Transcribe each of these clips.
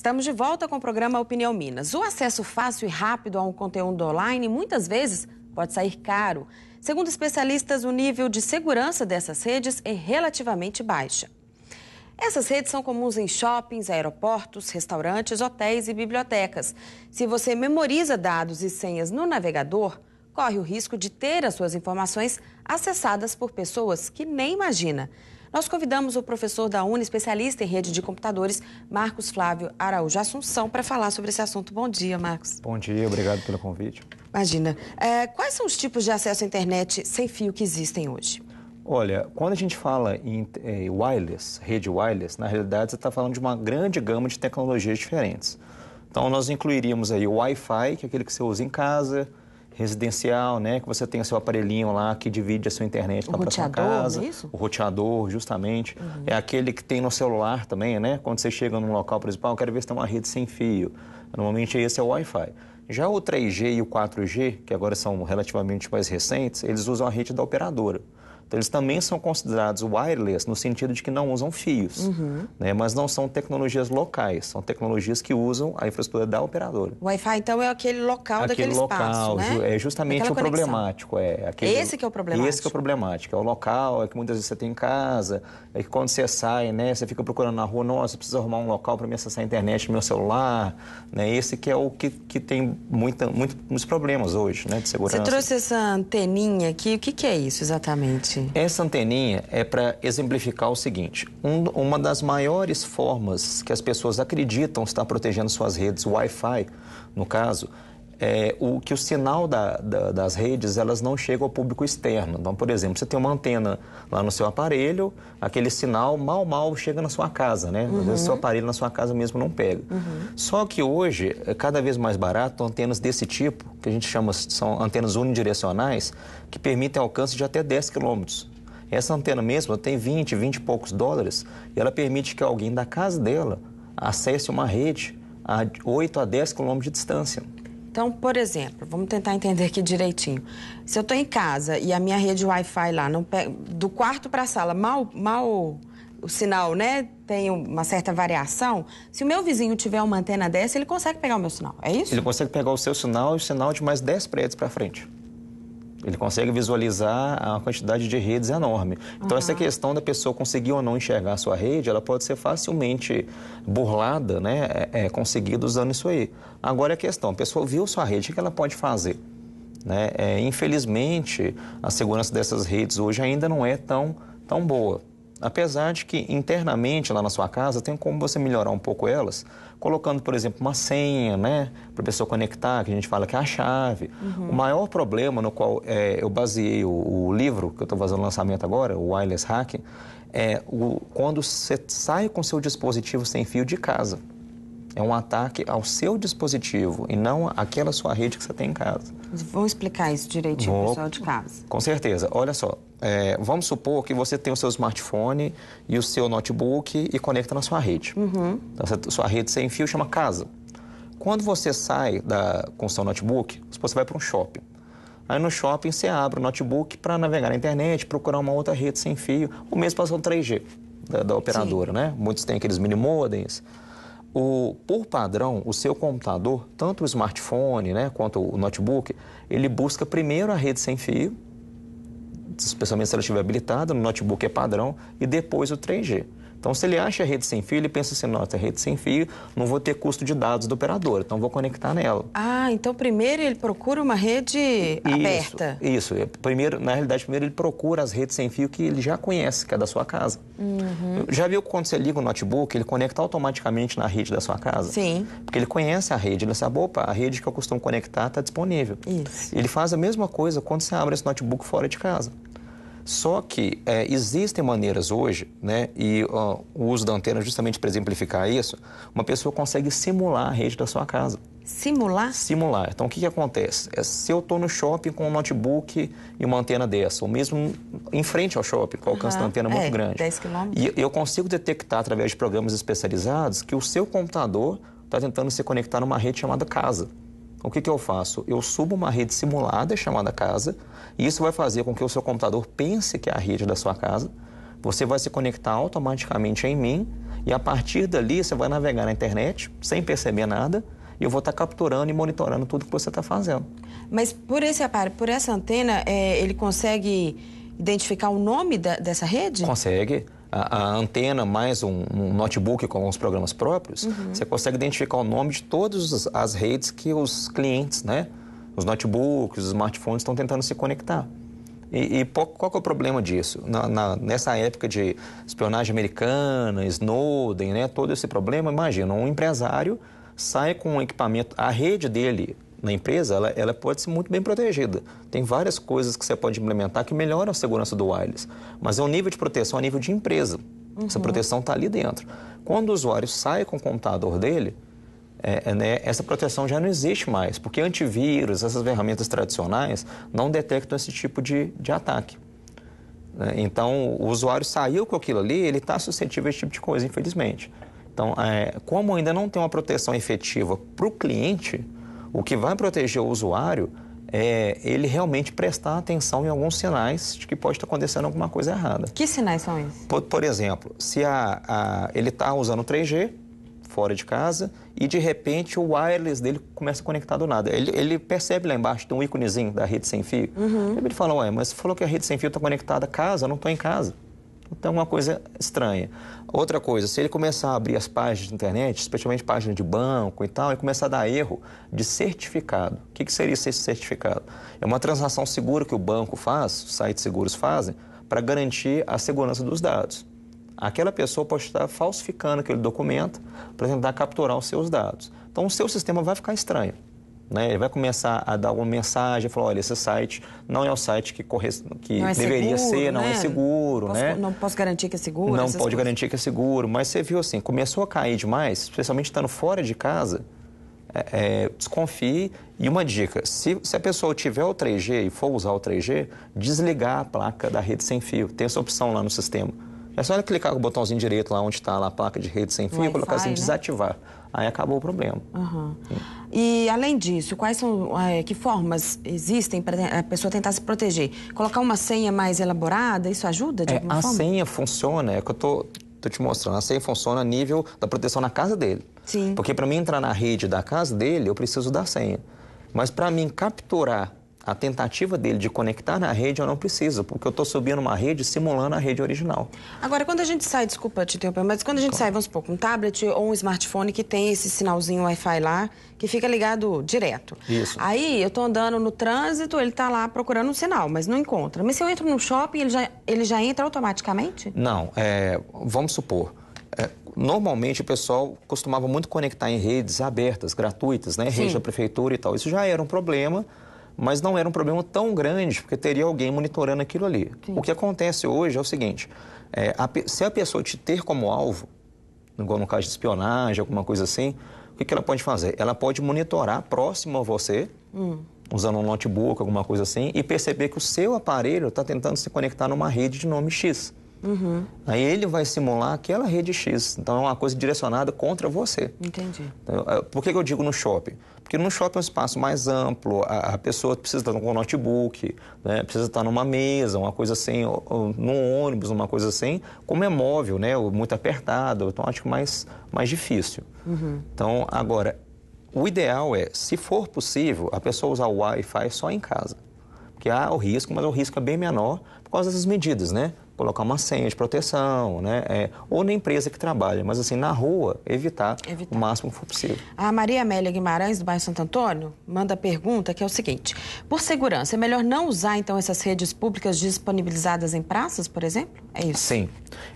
Estamos de volta com o programa Opinião Minas. O acesso fácil e rápido a um conteúdo online muitas vezes pode sair caro. Segundo especialistas, o nível de segurança dessas redes é relativamente baixa. Essas redes são comuns em shoppings, aeroportos, restaurantes, hotéis e bibliotecas. Se você memoriza dados e senhas no navegador, corre o risco de ter as suas informações acessadas por pessoas que nem imagina. Nós convidamos o professor da UNE, especialista em rede de computadores, Marcos Flávio Araújo Assunção, para falar sobre esse assunto. Bom dia, Marcos. Bom dia, obrigado pelo convite. Imagina. É, quais são os tipos de acesso à internet sem fio que existem hoje? Olha, quando a gente fala em é, wireless, rede wireless, na realidade você está falando de uma grande gama de tecnologias diferentes. Então, nós incluiríamos aí o Wi-Fi, que é aquele que você usa em casa, residencial, né? Que você tem o seu aparelhinho lá que divide a sua internet para sua é casa. É isso? O roteador, justamente. Uhum. É aquele que tem no celular também, né? Quando você chega num local principal, eu quero ver se tem uma rede sem fio. Normalmente esse é o Wi-Fi. Já o 3G e o 4G, que agora são relativamente mais recentes, eles usam a rede da operadora. Então, eles também são considerados wireless no sentido de que não usam fios, uhum. né? mas não são tecnologias locais, são tecnologias que usam a infraestrutura da operadora. Wi-Fi, então, é aquele local aquele daquele local, espaço, né? É justamente Aquela o conexão. problemático. É, aquele, esse que é o problemático? Esse que é o problemático. É o local, é que muitas vezes você tem em casa, é que quando você sai, né, você fica procurando na rua, nossa, preciso arrumar um local para me acessar a internet no meu celular. Né? Esse que é o que, que tem muita, muito, muitos problemas hoje, né, de segurança. Você trouxe essa anteninha aqui, o que, que é isso exatamente? Sim. Essa anteninha é para exemplificar o seguinte: um, uma das maiores formas que as pessoas acreditam estar protegendo suas redes Wi-Fi, no caso, é, o que o sinal da, da, das redes elas não chega ao público externo. Então, por exemplo, você tem uma antena lá no seu aparelho, aquele sinal mal mal chega na sua casa, né? Uhum. Às vezes seu uhum. aparelho na sua casa mesmo não pega. Uhum. Só que hoje é cada vez mais barato antenas desse tipo, que a gente chama são antenas unidirecionais, que permitem alcance de até 10 quilômetros. Essa antena mesmo tem 20, 20 e poucos dólares e ela permite que alguém da casa dela acesse uma rede a 8 a 10 quilômetros de distância. Então, por exemplo, vamos tentar entender aqui direitinho. Se eu estou em casa e a minha rede Wi-Fi lá, pega, do quarto para a sala, mal, mal o sinal né, tem uma certa variação, se o meu vizinho tiver uma antena dessa, ele consegue pegar o meu sinal, é isso? Ele consegue pegar o seu sinal e o sinal de mais 10 prédios para frente. Ele consegue visualizar a quantidade de redes enorme. Então, uhum. essa questão da pessoa conseguir ou não enxergar a sua rede, ela pode ser facilmente burlada, né? É, é, conseguida usando isso aí. Agora, é a questão, a pessoa viu sua rede, o que ela pode fazer? Né? É, infelizmente, a segurança dessas redes hoje ainda não é tão, tão boa. Apesar de que internamente lá na sua casa tem como você melhorar um pouco elas, colocando, por exemplo, uma senha, né? Para a pessoa conectar, que a gente fala que é a chave. Uhum. O maior problema no qual é, eu baseei o, o, livro que eu estou fazendo lançamento agora, o Wireless Hacking, é o, quando você sai com seu dispositivo sem fio de casa. É um ataque ao seu dispositivo e não àquela sua rede que você tem em casa. Vou explicar isso direitinho, o pessoal de casa. Com certeza. Olha só, é, vamos supor que você tem o seu smartphone e o seu notebook e conecta na sua rede. Uhum. Então, sua rede sem fio chama casa. Quando você sai da, com o seu notebook, você vai para um shopping. Aí no shopping você abre o notebook para navegar na internet, procurar uma outra rede sem fio, ou mesmo para o 3G da, da operadora, Sim. né? Muitos têm aqueles mini modems o, por padrão, o seu computador, tanto o smartphone né, quanto o notebook, ele busca primeiro a rede sem fio, especialmente se ela estiver habilitada, no notebook é padrão, e depois o 3G. Então, se ele acha a rede sem fio, ele pensa assim, nossa, a rede sem fio, não vou ter custo de dados do operador, então vou conectar nela. Ah, então primeiro ele procura uma rede isso, aberta. Isso, é, primeiro, na realidade, primeiro ele procura as redes sem fio que ele já conhece, que é da sua casa. Uhum. Já viu quando você liga o notebook, ele conecta automaticamente na rede da sua casa? Sim. Porque ele conhece a rede, ele sabe, opa, a rede que eu costumo conectar está disponível. Isso. Ele faz a mesma coisa quando você abre esse notebook fora de casa. Só que é, existem maneiras hoje, né, e ó, o uso da antena justamente para exemplificar isso, uma pessoa consegue simular a rede da sua casa. Simular? Simular. Então, o que, que acontece? É, se eu estou no shopping com um notebook e uma antena dessa, ou mesmo em frente ao shopping, com o alcance uhum. da antena é, muito grande. 10 quilômetros. E eu consigo detectar, através de programas especializados, que o seu computador está tentando se conectar numa rede chamada casa o que, que eu faço? Eu subo uma rede simulada chamada casa, e isso vai fazer com que o seu computador pense que é a rede da sua casa. Você vai se conectar automaticamente em mim, e a partir dali você vai navegar na internet sem perceber nada e eu vou estar tá capturando e monitorando tudo que você está fazendo. Mas por esse aparelho, por essa antena, é, ele consegue identificar o nome da, dessa rede? Consegue. A, a antena mais um, um, notebook com alguns programas próprios, uhum. você consegue identificar o nome de todas as redes que os clientes, né? Os notebooks, os smartphones estão tentando se conectar. E, e qual é o problema disso? Na, na, nessa época de espionagem americana, Snowden, né, todo esse problema, imagina, um empresário sai com um equipamento, a rede dele na empresa, ela, ela pode ser muito bem protegida. Tem várias coisas que você pode implementar que melhoram a segurança do wireless, mas é um nível de proteção a nível de empresa. Uhum. Essa proteção está ali dentro. Quando o usuário sai com o computador dele, é, é, né, essa proteção já não existe mais, porque antivírus, essas ferramentas tradicionais, não detectam esse tipo de, de ataque. Né? Então, o usuário saiu com aquilo ali, ele está suscetível a esse tipo de coisa, infelizmente. Então, é, como ainda não tem uma proteção efetiva para o cliente, o que vai proteger o usuário é ele realmente prestar atenção em alguns sinais de que pode estar acontecendo alguma coisa errada. Que sinais são esses? Por, por exemplo, se a, a ele está usando 3G fora de casa e de repente o wireless dele começa a conectar do nada. Ele, ele percebe lá embaixo, tem um íconezinho da rede sem fio. Uhum. Ele fala, ué, mas você falou que a rede sem fio está conectada a casa, eu não estou em casa. Então, é uma coisa estranha. Outra coisa, se ele começar a abrir as páginas de internet, especialmente páginas de banco e tal, e começar a dar erro de certificado. O que, que seria esse certificado? É uma transação segura que o banco faz, os sites seguros fazem, para garantir a segurança dos dados. Aquela pessoa pode estar falsificando aquele documento para tentar capturar os seus dados. Então, o seu sistema vai ficar estranho. Né? Ele vai começar a dar alguma mensagem, falar, olha, esse site não é o site que, corre... que é deveria seguro, ser, não é né? é seguro. Posso, né? Não posso garantir que é seguro? Não pode coisas. garantir que é seguro, mas você viu assim, começou a cair demais, especialmente estando fora de casa, é, é, desconfie. E uma dica, se, se, a pessoa tiver o 3G e for usar o 3G, desligar a placa da rede sem fio. Tem essa opção lá no sistema. É só clicar com o botãozinho direito lá onde está a placa de rede sem fio e colocar assim, né? desativar. Aí acabou o problema. Uhum. E além disso, quais são é, que formas existem para a pessoa tentar se proteger? Colocar uma senha mais elaborada, isso ajuda de é, alguma a forma? A senha funciona, é que eu tô, tô te mostrando. A senha funciona a nível da proteção na casa dele. Sim. Porque para mim entrar na rede da casa dele, eu preciso da senha. Mas para mim capturar a tentativa dele de conectar na rede eu não preciso, porque eu estou subindo uma rede simulando a rede original. Agora, quando a gente sai, desculpa te interromper, mas quando a gente claro. sai, vamos supor, com um tablet ou um smartphone que tem esse sinalzinho Wi-Fi lá, que fica ligado direto. Isso. Aí eu estou andando no trânsito, ele está lá procurando um sinal, mas não encontra. Mas se eu entro no shopping, ele já, ele já entra automaticamente? Não, é, vamos supor, é, normalmente o pessoal costumava muito conectar em redes abertas, gratuitas, né? Rede da prefeitura e tal. Isso já era um problema mas não era um problema tão grande, porque teria alguém monitorando aquilo ali. Sim. O que acontece hoje é o seguinte: é, a, se a pessoa te ter como alvo, igual no caso de espionagem, alguma coisa assim, o que, que ela pode fazer? Ela pode monitorar próximo a você, hum. usando um notebook, alguma coisa assim, e perceber que o seu aparelho está tentando se conectar numa rede de nome X. Uhum. Aí ele vai simular aquela rede X. Então é uma coisa direcionada contra você. Entendi. Então, por que eu digo no shopping? Porque no shopping é um espaço mais amplo, a, pessoa precisa estar com um notebook, né? precisa estar numa mesa, uma coisa assim, ou, ou, num ônibus, uma coisa assim. Como é móvel, né? Ou muito apertado, então acho que mais, mais difícil. Uhum. Então, agora, o ideal é, se for possível, a pessoa usar o Wi-Fi só em casa. Porque há o risco, mas o risco é bem menor por causa dessas medidas, né? colocar uma senha de proteção, né? É, ou na empresa que trabalha, mas assim, na rua, evitar, evitar, o máximo que for possível. A Maria Amélia Guimarães, do bairro Santo Antônio, manda a pergunta que é o seguinte: por segurança, é melhor não usar então essas redes públicas disponibilizadas em praças, por exemplo? É isso? Sim.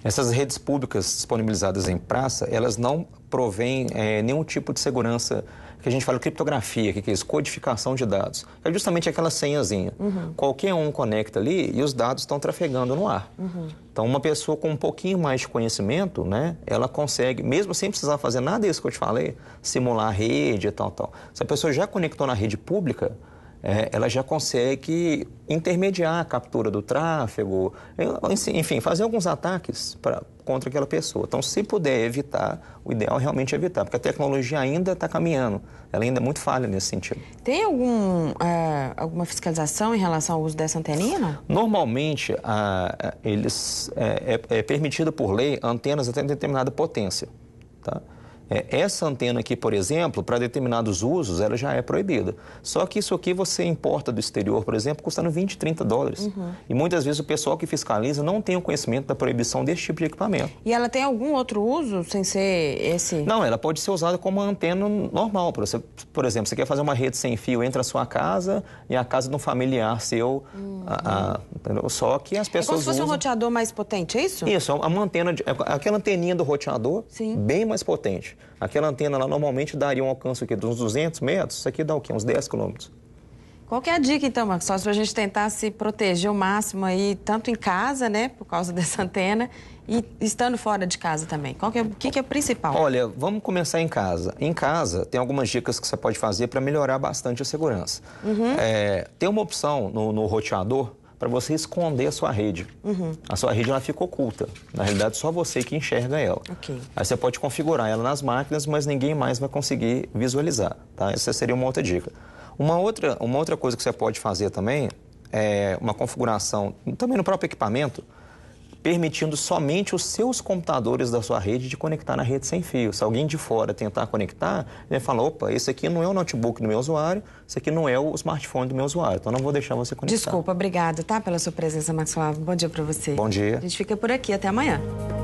Essas redes públicas disponibilizadas em praça, elas não provém é, nenhum tipo de segurança que a gente fala criptografia, que, é isso? Codificação de dados. É justamente aquela senhazinha. Uhum. Qualquer um conecta ali e os dados estão trafegando no ar. Uhum. Então, uma pessoa com um pouquinho mais de conhecimento, né, ela consegue, mesmo sem precisar fazer nada disso que eu te falei, simular a rede e tal, tal. Se a pessoa já conectou na rede pública, é, ela já consegue intermediar a captura do tráfego, enfim, fazer alguns ataques para contra aquela pessoa. Então, se puder evitar, o ideal é realmente evitar, porque a tecnologia ainda está caminhando, ela ainda é muito falha nesse sentido. Tem algum, é, alguma fiscalização em relação ao uso dessa antenina? Normalmente, eles, é, é, é permitida por lei antenas até determinada potência. Tá? É, essa antena aqui, por exemplo, para determinados usos, ela já é proibida. Só que isso aqui você importa do exterior, por exemplo, custando 20, 30 dólares. Uhum. E muitas vezes o pessoal que fiscaliza não tem o conhecimento da proibição desse tipo de equipamento. E ela tem algum outro uso sem ser esse? Não, ela pode ser usada como uma antena normal. Por, você, por exemplo, você quer fazer uma rede sem fio entre a sua casa e a casa de um familiar seu. Uhum. A, a, só que as pessoas. É como se fosse usam... um roteador mais potente, é isso? Isso, é uma antena, de, é aquela anteninha do roteador, Sim. bem mais potente. Aquela antena lá normalmente daria um alcance o de uns 200 metros, isso aqui dá o quê? Uns 10 quilômetros. Qual que é a dica, então, Marcos Só para a gente tentar se proteger o máximo aí, tanto em casa, né, por causa dessa antena, e estando fora de casa também? Qual que é, o que, que é principal? Olha, vamos começar em casa. Em casa, tem algumas dicas que você pode fazer para melhorar bastante a segurança. Uhum. É, tem uma opção no, no roteador para você esconder a sua rede. Uhum. A sua rede ela fica oculta. Na realidade, só você que enxerga ela. Okay. Aí você pode configurar ela nas máquinas, mas ninguém mais vai conseguir visualizar. Tá? Essa seria uma outra dica. Uma outra, uma outra coisa que você pode fazer também é uma configuração, também no próprio equipamento, permitindo somente os seus computadores da sua rede de conectar na rede sem fio. Se alguém de fora tentar conectar, ele fala, opa, esse aqui não é o notebook do meu usuário, esse aqui não é o smartphone do meu usuário, então não vou deixar você conectar. Desculpa, obrigado, tá, pela sua presença, Max Flávio. Bom dia para você. Bom dia. A gente fica por aqui, até amanhã.